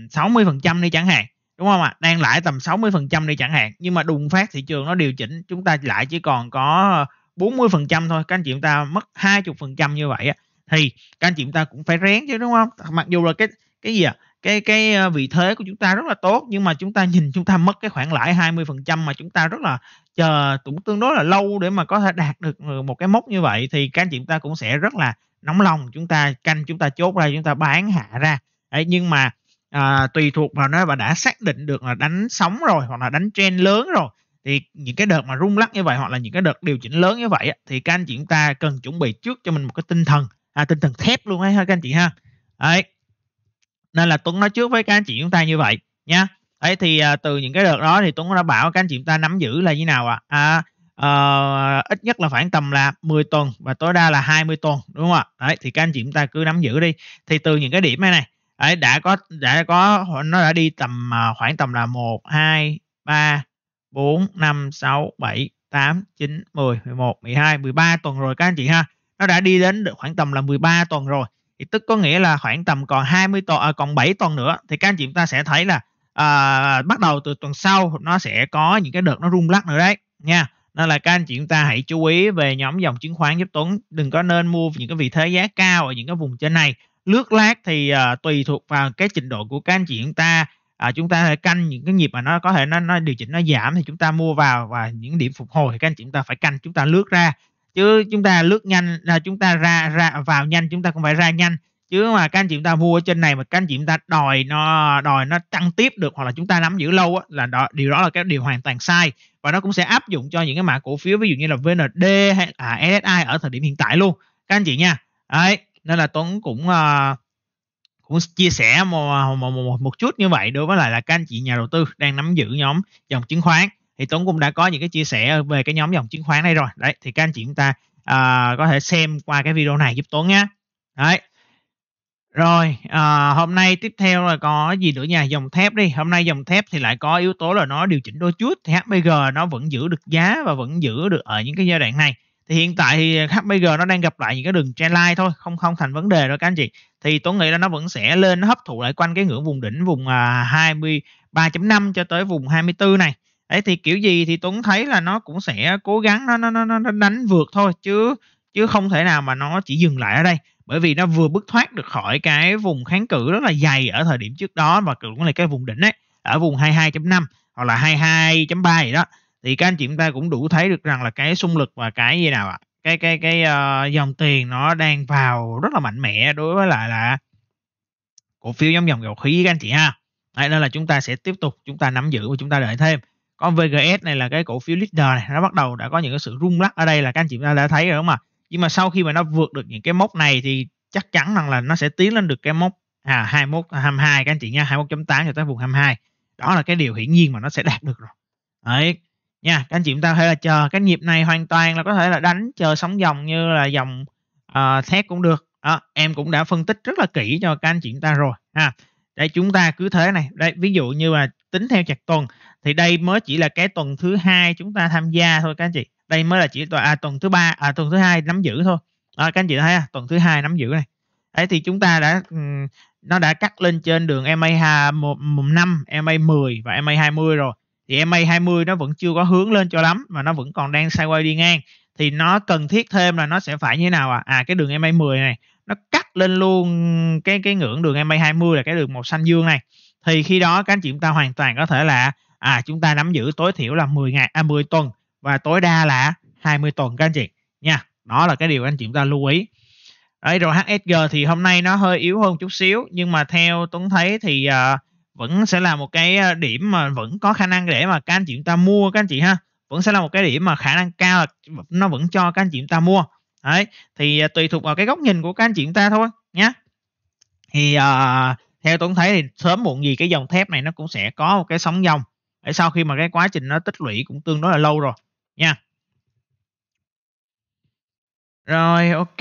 A: uh, 60 phần trăm đi chẳng hạn đúng không ạ đang lãi tầm 60 phần trăm đi chẳng hạn nhưng mà đùng phát thị trường nó điều chỉnh chúng ta lại chỉ còn có 40 phần trăm thôi các anh chị chúng ta mất 20 phần trăm như vậy thì các anh chị chúng ta cũng phải rén chứ đúng không mặc dù là cái cái gì ạ à? cái cái ờ, vị thế của chúng ta rất là tốt nhưng mà chúng ta nhìn chúng ta mất cái khoản lãi 20% mà chúng ta rất là chờ cũng tương đối là lâu để mà có thể đạt được ừ, một cái mốc như vậy thì các anh chị chúng ta cũng sẽ rất là nóng lòng chúng ta canh chúng ta chốt ra chúng ta bán hạ ra Đấy, nhưng mà à, tùy thuộc vào nó và đã xác định được là đánh sóng rồi hoặc là đánh trend lớn rồi thì những cái đợt mà rung lắc như vậy hoặc là những cái đợt điều chỉnh lớn như vậy thì các anh chị chúng ta cần chuẩn bị trước cho mình một cái tinh thần à, tinh thần thép luôn ấy ha các anh chị ha đấy nên là tuấn nói trước với các anh chị chúng ta như vậy nha ấy thì à, từ những cái đợt đó thì tuấn đã bảo các anh chị chúng ta nắm giữ là như nào ạ à? à, uh, ít nhất là khoảng tầm là 10 tuần và tối đa là 20 tuần đúng không ạ đấy thì các anh chị chúng ta cứ nắm giữ đi thì từ những cái điểm này này đấy, đã có đã có nó đã đi tầm à, khoảng tầm là 1 2 3 4 5 6 7 8 9 10 11 12 13 tuần rồi các anh chị ha nó đã đi đến được khoảng tầm là 13 tuần rồi thì tức có nghĩa là khoảng tầm còn 20 tuần à, còn 7 tuần nữa thì các anh chị chúng ta sẽ thấy là à, bắt đầu từ tuần sau nó sẽ có những cái đợt nó rung lắc nữa đấy nha nên là các anh chị chúng ta hãy chú ý về nhóm dòng chứng khoán giúp Tuấn đừng có nên mua những cái vị thế giá cao ở những cái vùng trên này lướt lát thì à, tùy thuộc vào cái trình độ của các anh chị chúng ta à, chúng ta canh những cái nhịp mà nó có thể nó, nó điều chỉnh nó giảm thì chúng ta mua vào và những điểm phục hồi thì các anh chị chúng ta phải canh chúng ta lướt ra chứ chúng ta lướt nhanh là chúng ta ra ra vào nhanh chúng ta không phải ra nhanh chứ mà các anh chị chúng ta mua ở trên này mà các anh chị chúng ta đòi nó đòi nó tăng tiếp được hoặc là chúng ta nắm giữ lâu á, là đó, điều đó là cái điều hoàn toàn sai và nó cũng sẽ áp dụng cho những cái mã cổ phiếu ví dụ như là VND hay là SSI ở thời điểm hiện tại luôn các anh chị nha đấy nên là Tuấn cũng uh, cũng chia sẻ một, một, một, một chút như vậy đối với lại là các anh chị nhà đầu tư đang nắm giữ nhóm dòng chứng khoán thì Tuấn cũng đã có những cái chia sẻ về cái nhóm dòng chứng khoán này rồi đấy thì các anh chị chúng ta à, có thể xem qua cái video này giúp Tuấn nhé đấy rồi à, hôm nay tiếp theo là có gì nữa nhà dòng thép đi hôm nay dòng thép thì lại có yếu tố là nó điều chỉnh đôi chút thì HPG nó vẫn giữ được giá và vẫn giữ được ở những cái giai đoạn này thì hiện tại thì HPG nó đang gặp lại những cái đường line thôi không không thành vấn đề rồi các anh chị thì Tuấn nghĩ là nó vẫn sẽ lên nó hấp thụ lại quanh cái ngưỡng vùng đỉnh vùng à, 23.5 cho tới vùng 24 này ấy thì kiểu gì thì Tuấn thấy là nó cũng sẽ cố gắng nó nó nó nó đánh vượt thôi chứ chứ không thể nào mà nó chỉ dừng lại ở đây bởi vì nó vừa bứt thoát được khỏi cái vùng kháng cự rất là dày ở thời điểm trước đó và cũng là cái vùng đỉnh ấy ở vùng 22.5 hoặc là 22.3 gì đó thì các anh chị chúng ta cũng đủ thấy được rằng là cái xung lực và cái gì nào ạ cái cái cái uh, dòng tiền nó đang vào rất là mạnh mẽ đối với lại là cổ phiếu giống dòng dầu khí các anh chị ha Đấy, nên là chúng ta sẽ tiếp tục chúng ta nắm giữ và chúng ta đợi thêm còn VGS này là cái cổ phiếu leader này, nó bắt đầu đã có những cái sự rung lắc ở đây là các anh chị ta đã thấy rồi đúng không ạ? Nhưng mà sau khi mà nó vượt được những cái mốc này thì chắc chắn rằng là nó sẽ tiến lên được cái mốc à 21 22 à, các anh chị nha, 21.8 cho tới vùng 22. Đó là cái điều hiển nhiên mà nó sẽ đạt được rồi. Đấy nha, các anh chị chúng ta có thể là chờ cái nhịp này hoàn toàn là có thể là đánh chờ sóng dòng như là dòng uh, à, thét cũng được. Đó, em cũng đã phân tích rất là kỹ cho các anh chị chúng ta rồi ha. Để chúng ta cứ thế này, đây ví dụ như là tính theo chặt tuần thì đây mới chỉ là cái tuần thứ hai chúng ta tham gia thôi các anh chị đây mới là chỉ tuần à, tuần thứ ba à, tuần thứ hai nắm giữ thôi à, các anh chị thấy à, tuần thứ hai nắm giữ này đấy thì chúng ta đã ừ, nó đã cắt lên trên đường MA 5, MA 10 và MA 20 rồi. Thì MA 20 nó vẫn chưa có hướng lên cho lắm mà nó vẫn còn đang sideways đi ngang. Thì nó cần thiết thêm là nó sẽ phải như thế nào à? À cái đường MA 10 này nó cắt lên luôn cái cái ngưỡng đường MA 20 là cái đường màu xanh dương này thì khi đó các anh chị chúng ta hoàn toàn có thể là à chúng ta nắm giữ tối thiểu là 10 ngày à 10 tuần và tối đa là 20 tuần các anh chị nha. Đó là cái điều anh chị chúng ta lưu ý. Đấy, rồi HSG thì hôm nay nó hơi yếu hơn chút xíu nhưng mà theo Tuấn thấy thì uh, vẫn sẽ là một cái à, điểm mà vẫn có khả năng để mà các anh chị chúng ta mua các anh chị ha vẫn sẽ là một cái điểm mà khả năng cao là nó vẫn cho các anh chị chúng ta mua đấy thì à, tùy thuộc vào cái góc nhìn của các anh chị chúng ta thôi nhé thì uh, theo Tuấn thấy thì sớm muộn gì cái dòng thép này nó cũng sẽ có một cái sóng dòng để sau khi mà cái quá trình nó tích lũy cũng tương đối là lâu rồi nha rồi ok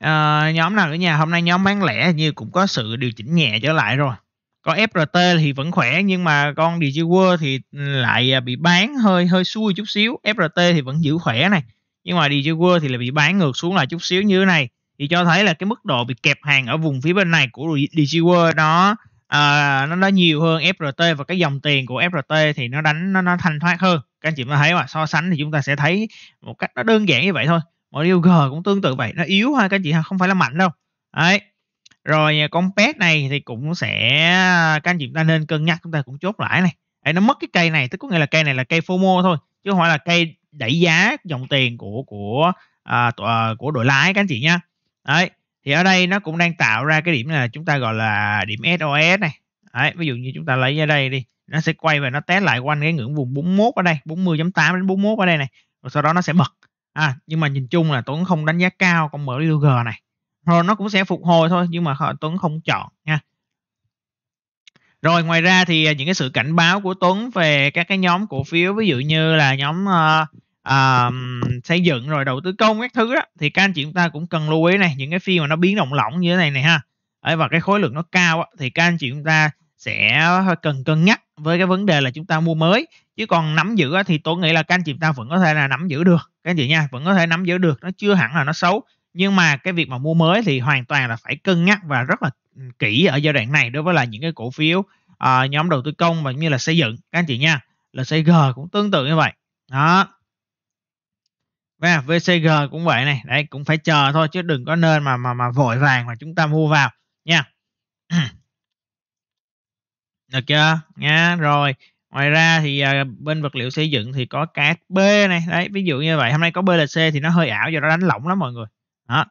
A: à, nhóm nào ở nhà hôm nay nhóm bán lẻ như cũng có sự điều chỉnh nhẹ trở lại rồi Có FRT thì vẫn khỏe nhưng mà con DigiWorld thì lại à, bị bán hơi hơi xuôi chút xíu FRT thì vẫn giữ khỏe này nhưng mà DigiWorld thì lại bị bán ngược xuống lại chút xíu như thế này thì cho thấy là cái mức độ bị kẹp hàng ở vùng phía bên này của DG World nó à, nó nó nhiều hơn FRT và cái dòng tiền của FRT thì nó đánh nó nó thanh thoát hơn các anh chị mới thấy mà so sánh thì chúng ta sẽ thấy một cách nó đơn giản như vậy thôi mọi điều G cũng tương tự vậy nó yếu ha các anh chị không phải là mạnh đâu đấy rồi à, con pet này thì cũng sẽ các anh chị ta nên cân nhắc chúng ta cũng chốt lại này đấy, nó mất cái cây này tức có nghĩa là cây này là cây FOMO thôi chứ không phải là cây đẩy giá dòng tiền của của à, của đội lái các anh chị nha đấy thì ở đây nó cũng đang tạo ra cái điểm là chúng ta gọi là điểm SOS này đấy, ví dụ như chúng ta lấy ra đây đi nó sẽ quay và nó test lại quanh cái ngưỡng vùng 41 ở đây 40.8 đến 41 ở đây này rồi sau đó nó sẽ bật à, nhưng mà nhìn chung là Tuấn không đánh giá cao con mở MLG này rồi nó cũng sẽ phục hồi thôi nhưng mà Tuấn không chọn nha rồi ngoài ra thì à, những cái sự cảnh báo của Tuấn về các cái nhóm cổ phiếu ví dụ như là nhóm uh, uh, xây dựng rồi đầu tư công các thứ đó thì các anh chị chúng ta cũng cần lưu ý này những cái phiên mà nó biến động lỏng như thế này này ha Đấy, và cái khối lượng nó cao á, thì các anh chị chúng ta sẽ cần cân nhắc với cái vấn đề là chúng ta mua mới chứ còn nắm giữ á, thì tôi nghĩ là các anh chị chúng ta vẫn có thể là nắm giữ được các anh chị nha vẫn có thể nắm giữ được nó chưa hẳn là nó xấu nhưng mà cái việc mà mua mới thì hoàn toàn là phải cân nhắc và rất là ừ, kỹ ở giai đoạn này đối với là những cái cổ phiếu à, nhóm đầu tư công và như là xây dựng các anh chị nha là xây CG cũng tương tự như vậy đó và VCG cũng vậy này đấy cũng phải chờ thôi chứ đừng có nên mà mà mà vội vàng mà chúng ta mua vào nha được chưa nha rồi ngoài ra thì à, bên vật liệu xây dựng thì có cát B này đấy ví dụ như vậy hôm nay có BLC thì nó hơi ảo do nó đánh lỏng lắm mọi người đó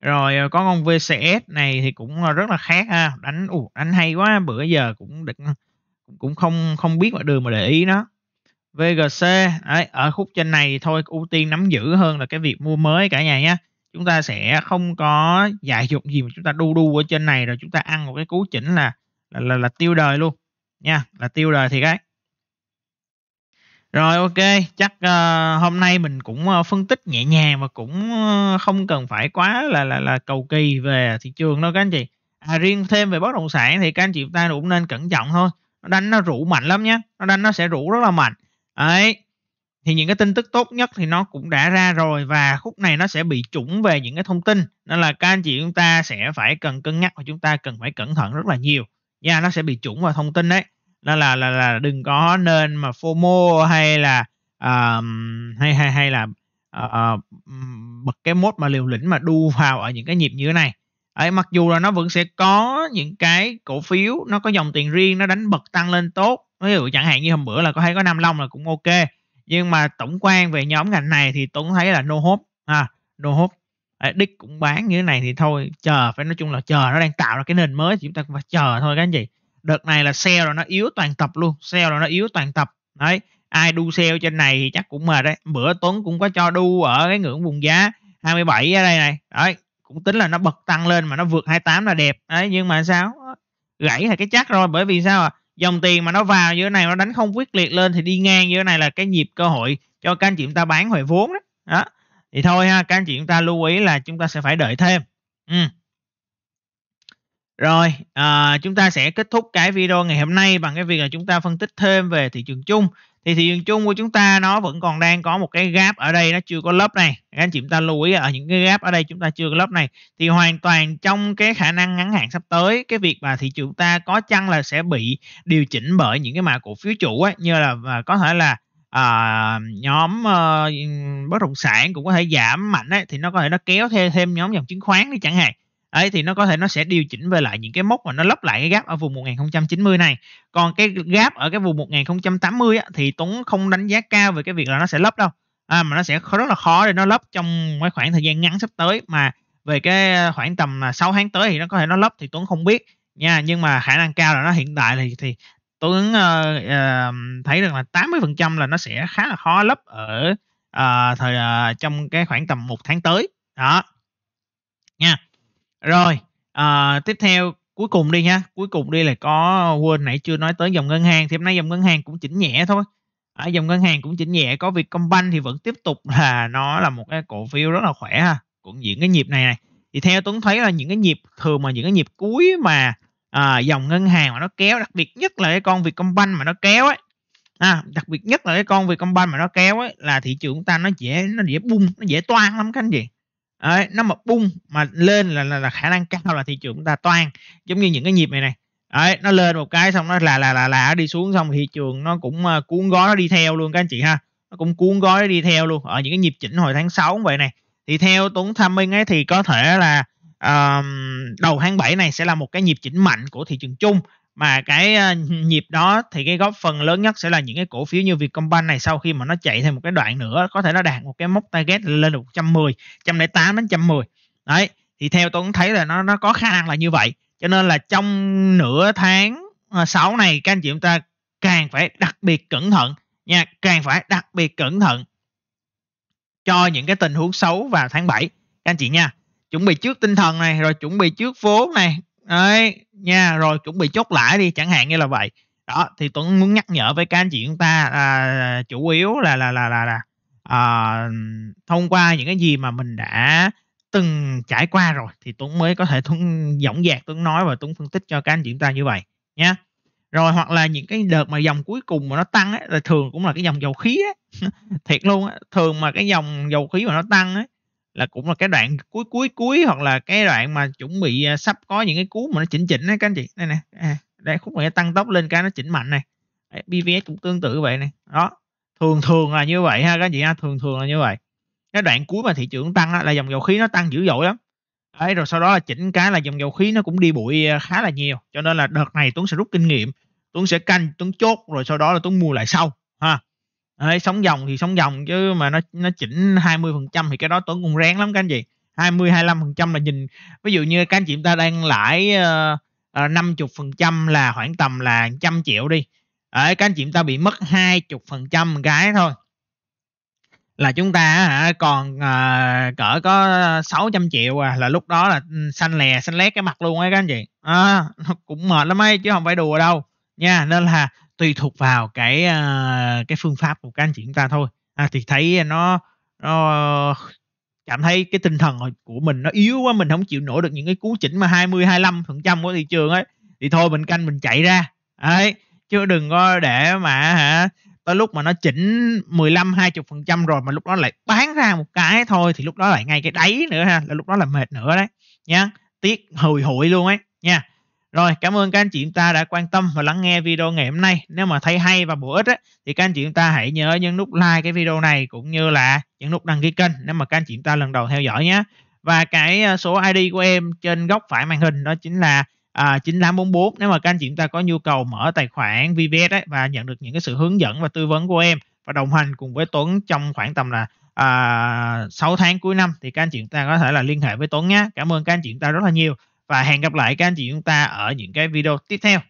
A: rồi à, có con VCS này thì cũng rất là khác ha đánh ủ đánh hay quá bữa giờ cũng được cũng không không biết mà đường mà để ý nó VGC đấy, ở khúc trên này thôi ưu tiên nắm giữ hơn là cái việc mua mới cả nhà nhé chúng ta sẽ không có dại dụng gì mà chúng ta đu đu ở trên này rồi chúng ta ăn một cái cú chỉnh là là là, là tiêu đời luôn nha là tiêu đời thì cái rồi ok chắc uh, hôm nay mình cũng uh, phân tích nhẹ nhàng và cũng uh, không cần phải quá là là là cầu kỳ về thị trường đâu các anh chị à, riêng thêm về bất động sản thì các anh chị ta cũng nên cẩn trọng thôi nó đánh nó rủ mạnh lắm nhé nó đánh nó sẽ rủ rất là mạnh Đấy. Thì những cái tin tức tốt nhất thì nó cũng đã ra rồi và khúc này nó sẽ bị trũng về những cái thông tin. Nên là các anh chị chúng ta sẽ phải cần cân nhắc và chúng ta cần phải cẩn thận rất là nhiều. Nha, nó sẽ bị trũng vào thông tin đấy. Nên là là là đừng có nên mà FOMO hay là uh, hay hay hay là uh, bật cái mốt mà liều lĩnh mà đu vào ở những cái nhịp như thế này ấy mặc dù là nó vẫn sẽ có những cái cổ phiếu nó có dòng tiền riêng nó đánh bật tăng lên tốt ví dụ chẳng hạn như hôm bữa là có thấy có nam long là cũng ok nhưng mà tổng quan về nhóm ngành này thì tôi cũng thấy là no hope à, no hope đích cũng bán như thế này thì thôi chờ phải nói chung là chờ nó đang tạo ra cái nền mới thì chúng ta cũng phải chờ thôi các anh chị đợt này là sale rồi nó yếu toàn tập luôn sale rồi nó yếu toàn tập đấy ai đu sale trên này thì chắc cũng mệt đấy bữa tuấn cũng có cho đu ở cái ngưỡng vùng giá 27 ở đây này đấy cũng tính là nó bật tăng lên mà nó vượt 28 là đẹp đấy nhưng mà sao gãy là cái chắc rồi bởi vì sao à? dòng tiền mà nó vào như thế này nó đánh không quyết liệt lên thì đi ngang như thế này là cái nhịp cơ hội cho các anh chị chúng ta bán hồi vốn đó. đó thì thôi ha các anh chị chúng ta lưu ý là chúng ta sẽ phải đợi thêm ừ. rồi à, chúng ta sẽ kết thúc cái video ngày hôm nay bằng cái việc là chúng ta phân tích thêm về thị trường chung thì thị trường chung của chúng ta nó vẫn còn đang có một cái gap ở đây nó chưa có lớp này các anh chị chúng ta lưu ý ở những cái gap ở đây chúng ta chưa có lớp này thì hoàn toàn trong cái khả năng ngắn hạn sắp tới cái việc mà thị trường ta có chăng là sẽ bị điều chỉnh bởi những cái mã cổ phiếu chủ ấy, như là và có thể là à, nhóm à, bất động sản cũng có thể giảm mạnh ấy, thì nó có thể nó kéo theo thêm nhóm dòng chứng khoán đi chẳng hạn ấy thì nó có thể nó sẽ điều chỉnh về lại những cái mốc mà nó lấp lại cái gap ở vùng 1090 này còn cái gap ở cái vùng 1080 á, thì Tuấn không đánh giá cao về cái việc là nó sẽ lấp đâu à, mà nó sẽ rất là khó để nó lấp trong cái khoảng thời gian ngắn sắp tới mà về cái khoảng tầm 6 à, tháng tới thì nó có thể nó lấp thì Tuấn không biết nha nhưng mà khả năng cao là nó hiện tại thì thì Tuấn uh, uh, thấy rằng là 80% là nó sẽ khá là khó lấp ở uh, thời uh, trong cái khoảng tầm một tháng tới đó nha rồi, à, tiếp theo cuối cùng đi ha, cuối cùng đi là có quên nãy chưa nói tới dòng ngân hàng thì hôm nay dòng ngân hàng cũng chỉnh nhẹ thôi. Ở à, dòng ngân hàng cũng chỉnh nhẹ, có Vietcombank thì vẫn tiếp tục là nó là một cái cổ phiếu rất là khỏe ha, cũng diễn cái nhịp này này. Thì theo Tuấn thấy là những cái nhịp thường mà những cái nhịp cuối mà à, dòng ngân hàng mà nó kéo đặc biệt nhất là cái con Vietcombank mà nó kéo ấy à, đặc biệt nhất là cái con Vietcombank mà nó kéo ấy là thị trường của ta nó dễ nó dễ bung nó dễ toan lắm các anh chị Đấy, nó mà bung mà lên là, là là khả năng cao là thị trường chúng ta toan giống như những cái nhịp này này Đấy, nó lên một cái xong nó là là là là đi xuống xong thị trường nó cũng uh, cuốn gói nó đi theo luôn các anh chị ha nó cũng cuốn gói nó đi theo luôn ở những cái nhịp chỉnh hồi tháng 6 vậy này thì theo Tuấn tham minh ấy thì có thể là um, đầu tháng 7 này sẽ là một cái nhịp chỉnh mạnh của thị trường chung mà cái ờ, nhịp đó thì cái góp phần lớn nhất sẽ là những cái cổ phiếu như Vietcombank này sau khi mà nó chạy thêm một cái đoạn nữa có thể nó đạt một cái mốc target lên được 110, 108 đến 110. Đấy, thì theo tôi cũng thấy là nó nó có khả năng là như vậy. Cho nên là trong nửa tháng 6 ờ, này các anh chị chúng ta càng phải đặc biệt cẩn thận nha, càng phải đặc biệt cẩn thận cho những cái tình huống xấu vào tháng 7 các anh chị nha. Chuẩn bị trước tinh thần này rồi chuẩn bị trước vốn này. Đấy, nha rồi chuẩn bị chốt lãi đi chẳng hạn như là vậy đó thì tuấn muốn nhắc nhở với các anh chị chúng ta à, chủ yếu là là là là, là à, thông qua những cái gì mà mình đã từng trải qua rồi thì tuấn mới có thể tuấn dõng dạc tuấn nói và tuấn phân tích cho các anh chị chúng ta như vậy nhé rồi hoặc là những cái đợt mà dòng cuối cùng mà nó tăng ấy, là thường cũng là cái dòng dầu khí ấy. thiệt luôn ấy. thường mà cái dòng dầu khí mà nó tăng ấy, là cũng là cái đoạn cuối cuối cuối hoặc là cái đoạn mà chuẩn bị à, sắp có những cái cú mà nó chỉnh chỉnh đấy các anh chị đây nè à, đây khúc này tăng tốc lên cái nó chỉnh mạnh này đấy, BVS cũng tương tự vậy này đó thường thường là như vậy ha các anh chị ha thường thường là như vậy cái đoạn cuối mà thị trường tăng là dòng dầu khí nó tăng dữ dội lắm đấy rồi sau đó là chỉnh cái là dòng dầu khí nó cũng đi bụi à, khá là nhiều cho nên là đợt này tuấn sẽ rút kinh nghiệm tuấn sẽ canh tuấn chốt rồi sau đó là tuấn mua lại sau ha Đấy, sóng dòng thì sống dòng chứ mà nó nó chỉnh 20% thì cái đó Tuấn cũng rén lắm các anh chị. 20 25% là nhìn ví dụ như các anh chị ta đang lãi ờ, ờ, năm chục phần trăm là khoảng tầm là trăm triệu đi Đấy, các anh chị ta bị mất hai chục phần trăm cái thôi là chúng ta hả còn à, cỡ có 600 triệu à là lúc đó là ừ, xanh lè xanh lét cái mặt luôn ấy các anh chị à, cũng mệt lắm ấy chứ không phải đùa đâu nha nên là tùy thuộc vào cái uh, cái phương pháp của các anh chị chúng ta thôi à, thì thấy nó nó cảm thấy cái tinh thần của mình nó yếu quá mình không chịu nổi được những cái cú chỉnh mà 20 25 phần trăm của thị trường ấy thì thôi mình canh mình chạy ra ấy chứ đừng có để mà hả tới lúc mà nó chỉnh 15 20 phần trăm rồi mà lúc đó lại bán ra một cái thôi thì lúc đó lại ngay cái đáy nữa ha là lúc đó là mệt nữa đấy nhá tiếc hồi hụi luôn ấy nha rồi, cảm ơn các anh chị chúng ta đã quan tâm và lắng nghe video ngày hôm nay. Nếu mà thấy hay và bổ ích á, thì các anh chị chúng ta hãy nhớ nhấn nút like cái video này cũng như là nhấn nút đăng ký kênh nếu mà các anh chị chúng ta lần đầu theo dõi nhé. Và cái ờ, số ID của em trên góc phải màn hình đó chính là à, 9844 nếu mà các anh chị chúng ta có nhu cầu mở tài khoản VPS ấy, và nhận được những cái sự hướng dẫn và tư vấn của em và đồng hành cùng với Tuấn trong khoảng tầm là à, 6 tháng cuối năm thì các anh chị chúng ta có thể là liên hệ với Tuấn nhé. Cảm ơn các anh chị chúng ta rất là nhiều và hẹn gặp lại các anh chị chúng ta ở những cái video tiếp theo